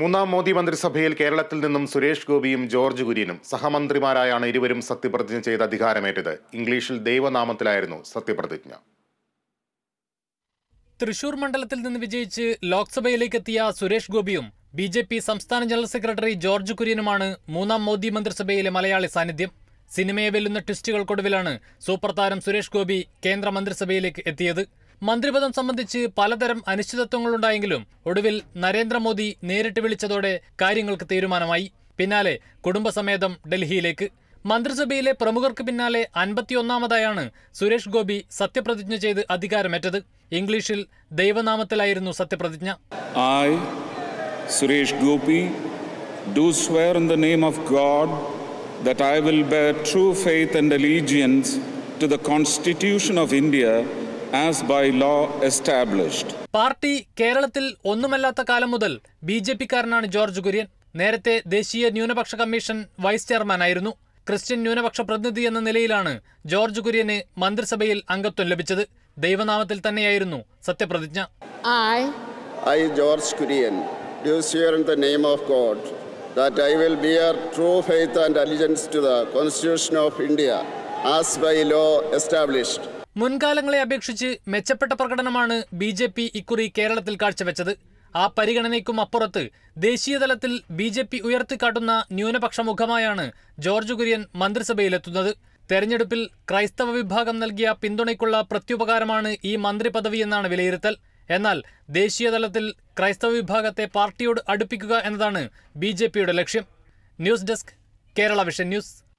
മൂന്നാം മോദി മന്ത്രിസഭയിൽ കേരളത്തിൽ നിന്നും സുരേഷ് ഗോപിയും ജോർജ് കുര്യനും സഹമന്ത്രിമാരായാണ് ഇരുവരും സത്യപ്രതിജ്ഞ ചെയ്ത് അധികാരമേറ്റത് ഇംഗ്ലീഷിൽ ദൈവനാമത്തിലായിരുന്നു സത്യപ്രതിജ്ഞ തൃശൂർ മണ്ഡലത്തിൽ നിന്ന് വിജയിച്ച് ലോക്സഭയിലേക്ക് എത്തിയ സുരേഷ് ഗോപിയും ബി ജെ പി സംസ്ഥാന ജനറൽ സെക്രട്ടറി ജോർജ് കുര്യനുമാണ് മൂന്നാം മോദി മന്ത്രിസഭയിലെ മലയാളി സാന്നിധ്യം സിനിമയെ വെല്ലുന്ന ട്വിസ്റ്റുകൾക്കൊടുവിലാണ് സൂപ്പർ താരം സുരേഷ് ഗോപി കേന്ദ്ര മന്ത്രിസഭയിലേക്ക് എത്തിയത് മന്ത്രിപദം സംബന്ധിച്ച് പലതരം അനിശ്ചിതത്വങ്ങളുണ്ടായെങ്കിലും ഒടുവിൽ നരേന്ദ്രമോദി നേരിട്ട് വിളിച്ചതോടെ കാര്യങ്ങൾക്ക് തീരുമാനമായി പിന്നാലെ കുടുംബസമേതം ഡൽഹിയിലേക്ക് മന്ത്രിസഭയിലെ പ്രമുഖർക്ക് പിന്നാലെ അൻപത്തിയൊന്നാമതായാണ് സുരേഷ് ഗോപി സത്യപ്രതിജ്ഞ ചെയ്ത് അധികാരമേറ്റത് ഇംഗ്ലീഷിൽ ദൈവനാമത്തിലായിരുന്നു സത്യപ്രതിജ്ഞ I Suresh Gopi do swear in the name of God that I will bear true faith and allegiance to the constitution of India as by law established party കേരളത്തിൽ ഒന്നുമല്ലാത്ത കാലം മുതൽ ബി ജെ പിക്കാരനാണ് ജോർജ് കുര്യൻ നേരത്തെ ദേശീയ ന്യൂനപക്ഷ കമ്മീഷൻ വൈസ് ചെയർമാനായിരുന്നു ക്രിസ്ത്യൻ ന്യൂനപക്ഷ പ്രതിനിധി എന്ന നിലയിലാണ് ജോർജ് കുര്യന് മന്ത്രിസഭയിൽ അംഗത്വം ലഭിച്ചത് ദൈവനാമത്തിൽ തന്നെയായിരുന്നു സത്യപ്രതിജ്ഞ I George Kurian of God that I will bear true faith and allegiance to the Constitution of India as by law established മുൻകാലങ്ങളെ അപേക്ഷിച്ച് മെച്ചപ്പെട്ട പ്രകടനമാണ് ബി ജെ പി ഇക്കുറി കേരളത്തിൽ കാഴ്ചവെച്ചത് ആ പരിഗണനയ്ക്കും അപ്പുറത്ത് ദേശീയതലത്തിൽ ബി ജെ പി ഉയർത്തിക്കാട്ടുന്ന ന്യൂനപക്ഷ മുഖമായാണ് ജോർജ് കുര്യൻ മന്ത്രിസഭയിലെത്തുന്നത് തെരഞ്ഞെടുപ്പിൽ ക്രൈസ്തവ വിഭാഗം നൽകിയ പിന്തുണയ്ക്കുള്ള പ്രത്യുപകാരമാണ് ഈ മന്ത്രിപദവി എന്നാണ് വിലയിരുത്തൽ എന്നാൽ ദേശീയതലത്തിൽ ക്രൈസ്തവ വിഭാഗത്തെ പാർട്ടിയോട് അടുപ്പിക്കുക എന്നതാണ് ബി ലക്ഷ്യം news desk Kerala vision news